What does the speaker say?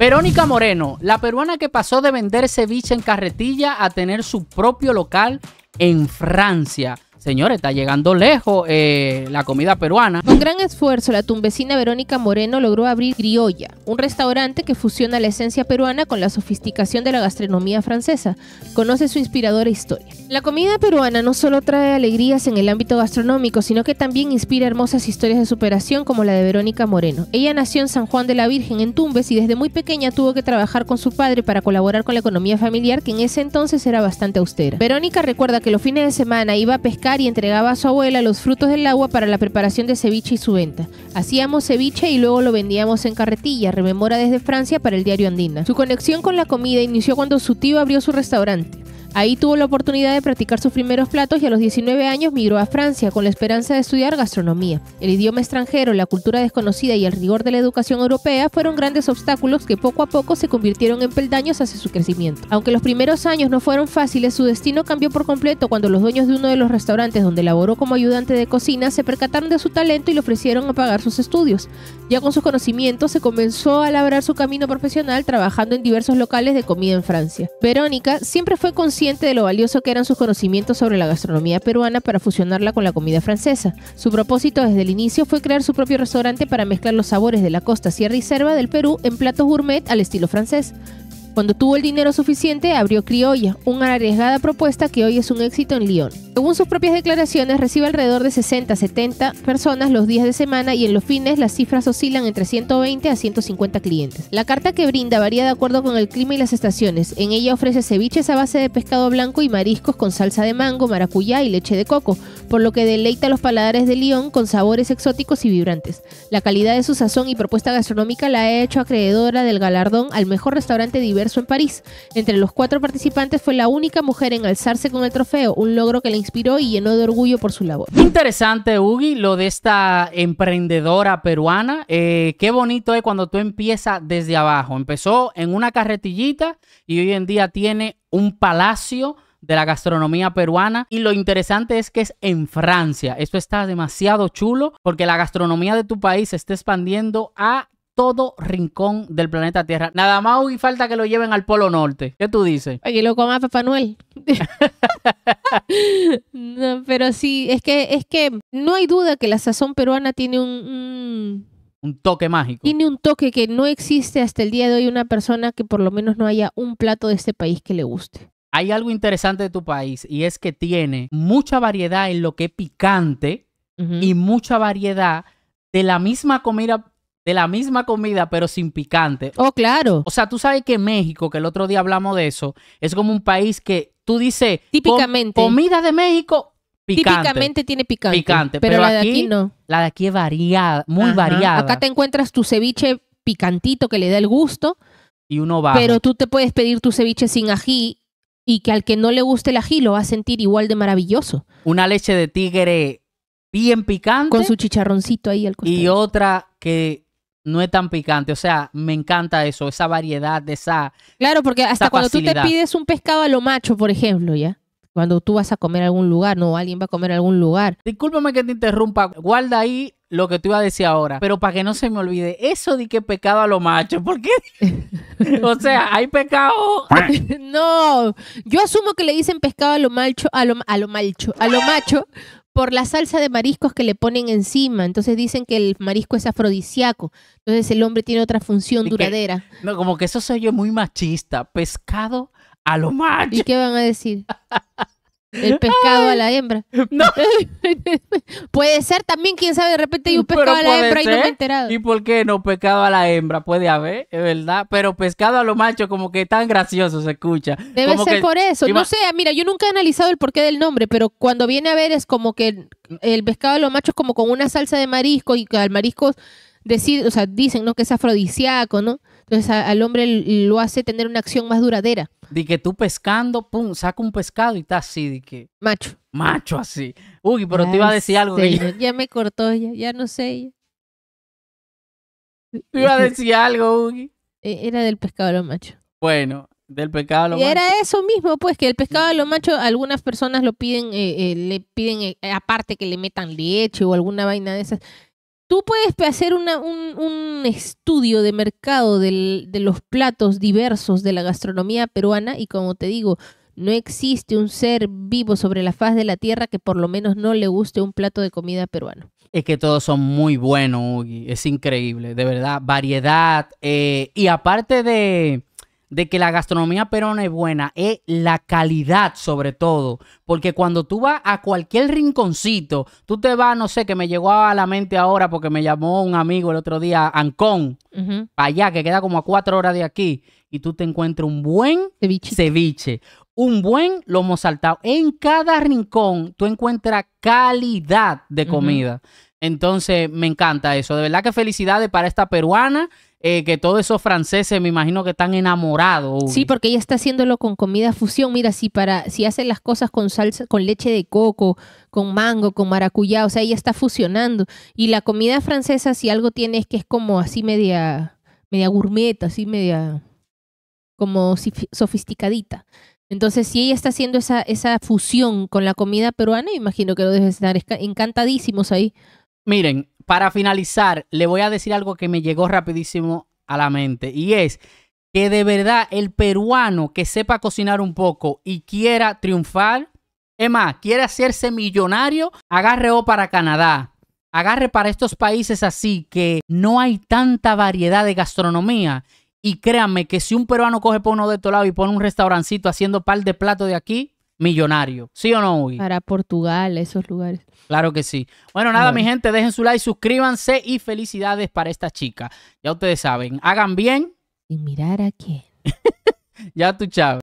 Verónica Moreno, la peruana que pasó de vender ceviche en carretilla a tener su propio local en Francia. Señores, está llegando lejos eh, la comida peruana. Con gran esfuerzo, la tumbesina Verónica Moreno logró abrir Griolla, un restaurante que fusiona la esencia peruana con la sofisticación de la gastronomía francesa. Conoce su inspiradora historia. La comida peruana no solo trae alegrías en el ámbito gastronómico, sino que también inspira hermosas historias de superación como la de Verónica Moreno. Ella nació en San Juan de la Virgen, en Tumbes, y desde muy pequeña tuvo que trabajar con su padre para colaborar con la economía familiar, que en ese entonces era bastante austera. Verónica recuerda que los fines de semana iba a pescar y entregaba a su abuela los frutos del agua para la preparación de ceviche y su venta. Hacíamos ceviche y luego lo vendíamos en carretilla, rememora desde Francia para el diario Andina. Su conexión con la comida inició cuando su tío abrió su restaurante. Ahí tuvo la oportunidad de practicar sus primeros platos y a los 19 años migró a Francia con la esperanza de estudiar gastronomía. El idioma extranjero, la cultura desconocida y el rigor de la educación europea fueron grandes obstáculos que poco a poco se convirtieron en peldaños hacia su crecimiento. Aunque los primeros años no fueron fáciles, su destino cambió por completo cuando los dueños de uno de los restaurantes donde laboró como ayudante de cocina se percataron de su talento y le ofrecieron a pagar sus estudios. Ya con sus conocimientos se comenzó a labrar su camino profesional trabajando en diversos locales de comida en Francia. Verónica siempre fue consciente de lo valioso que eran sus conocimientos sobre la gastronomía peruana para fusionarla con la comida francesa. Su propósito desde el inicio fue crear su propio restaurante para mezclar los sabores de la costa, sierra y selva del Perú en platos gourmet al estilo francés. Cuando tuvo el dinero suficiente, abrió Criolla, una arriesgada propuesta que hoy es un éxito en Lyon. Según sus propias declaraciones, recibe alrededor de 60 a 70 personas los días de semana y en los fines las cifras oscilan entre 120 a 150 clientes. La carta que brinda varía de acuerdo con el clima y las estaciones. En ella ofrece ceviches a base de pescado blanco y mariscos con salsa de mango, maracuyá y leche de coco, por lo que deleita los paladares de Lyon con sabores exóticos y vibrantes. La calidad de su sazón y propuesta gastronómica la ha hecho acreedora del galardón al mejor restaurante diverso en París. Entre los cuatro participantes fue la única mujer en alzarse con el trofeo, un logro que la inspiró y llenó de orgullo por su labor. Interesante, Ugi, lo de esta emprendedora peruana. Eh, qué bonito es cuando tú empiezas desde abajo. Empezó en una carretillita y hoy en día tiene un palacio de la gastronomía peruana y lo interesante es que es en Francia. Esto está demasiado chulo porque la gastronomía de tu país se está expandiendo a todo rincón del planeta Tierra. Nada más y falta que lo lleven al Polo Norte. ¿Qué tú dices? Aquí lo más, Papá Noel pero sí, es que, es que no hay duda que la sazón peruana tiene un, un, toque mágico. Tiene un toque que no existe hasta el día de hoy una persona que por lo menos no haya un plato de este país que le guste. Hay algo interesante de tu país y es que tiene mucha variedad en lo que es picante y mucha variedad de la misma comida de la misma comida, pero sin picante. Oh, claro. O sea, tú sabes que México, que el otro día hablamos de eso, es como un país que tú dices típicamente comida de México picante. Típicamente tiene picante. Picante, pero, la de aquí no. La de aquí es variada, muy variada. Acá te encuentras tu ceviche picantito que le da el gusto. Y uno va. Pero tú te puedes pedir tu ceviche sin ají y que al que no le guste el ají lo va a sentir igual de maravilloso. Una leche de tigre bien picante. Con su chicharroncito ahí al costado. Y otra que no es tan picante. O sea, me encanta eso, esa variedad, de esa. Claro, porque hasta cuando tú te pides un pescado a lo macho, por ejemplo, ya. Cuando tú vas a comer a algún lugar, no, alguien va a comer a algún lugar. Discúlpame que te interrumpa. Guarda ahí lo que te iba a decir ahora, pero para que no se me olvide, eso de que pecado a lo macho, ¿por qué? o sea, hay pecado. no, yo asumo que le dicen pescado a lo macho, a lo, a lo macho, a lo macho, por la salsa de mariscos que le ponen encima. Entonces dicen que el marisco es afrodisíaco. Entonces el hombre tiene otra función duradera. no, como que eso soy yo muy machista. Pescado a lo macho. ¿Y qué van a decir? El pescado a la hembra. No. puede ser también, quién sabe, de repente hay un pescado a la hembra y no me he enterado. ¿Y por qué no pescado a la hembra? Puede haber, es verdad. Pero pescado a los machos, como que tan gracioso se escucha. Debe ser por eso. No sé, ah, mira, yo nunca he analizado el porqué del nombre, pero cuando viene a ver es como que el pescado a los machos, como con una salsa de marisco y al marisco o sea, dicen, ¿no? Que es afrodisíaco, ¿no? Entonces al hombre lo hace tener una acción más duradera. Di que tú pescando, pum, saca un pescado y está así, di que. Macho. Macho así. Uy, pero te iba a decir algo. Ya me cortó, ya, ya no sé. Te iba a decir algo, Ugi. E, era del pescado de los machos. Bueno, del pescado a los y Era eso mismo, pues, que el pescado a los machos, algunas personas lo piden, eh, eh, le piden eh, aparte que le metan leche o alguna vaina de esas. Tú puedes hacer un, estudio de mercado de los platos diversos de la gastronomía peruana y como te digo, no existe un ser vivo sobre la faz de la tierra que por lo menos no le guste un plato de comida peruano. Es que todos son muy buenos, Es increíble, de verdad. Variedad. Eh, y aparte de, de que la gastronomía peruana es buena es la calidad sobre todo, porque cuando tú vas a cualquier rinconcito, tú te vas, no sé, que me llegó a la mente ahora porque me llamó un amigo el otro día, Ancón, allá, que queda como a cuatro horas de aquí, y tú te encuentras un buen ceviche, un buen lomo saltado. En cada rincón tú encuentras calidad de comida. Entonces, me encanta eso. De verdad que felicidades para esta peruana eh, que todos esos franceses me imagino que están enamorados. Sí, porque ella está haciéndolo con comida fusión. Mira, si para, si hace las cosas con salsa, con leche de coco, con mango, con maracuyá, o sea, ella está fusionando. Y la comida francesa, si algo tiene es que es como así media, media gourmet, así media, como sofisticadita. Entonces, si ella está haciendo esa, esa fusión con la comida peruana, imagino que lo deben estar encantadísimos ahí. Miren, para finalizar, le voy a decir algo que me llegó rapidísimo a la mente y es que de verdad el peruano que sepa cocinar un poco y quiera triunfar, es más, quiere hacerse millonario, agarre o para Canadá, agarre para estos países así que no hay tanta variedad de gastronomía. Y créanme que si un peruano coge por uno de estos lados y pone un restaurancito haciendo par de plato de aquí, millonario. ¿Sí o no, Uy? Para Portugal, esos lugares. Claro que sí. Bueno, nada, mi gente, dejen su like, suscríbanse y felicidades para esta chica. Ya ustedes saben, hagan bien. Y mirar a quién. ya tu chavo.